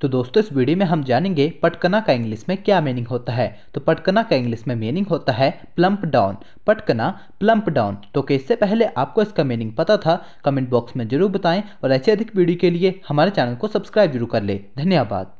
तो दोस्तों इस वीडियो में हम जानेंगे पटकना का इंग्लिश में क्या मीनिंग होता है तो पटकना का इंग्लिश में मीनिंग होता है प्लम्प डाउन पटकना प्लम्प डाउन तो कि इससे पहले आपको इसका मीनिंग पता था कमेंट बॉक्स में जरूर बताएं और ऐसे अधिक वीडियो के लिए हमारे चैनल को सब्सक्राइब जरूर कर लें धन्यवाद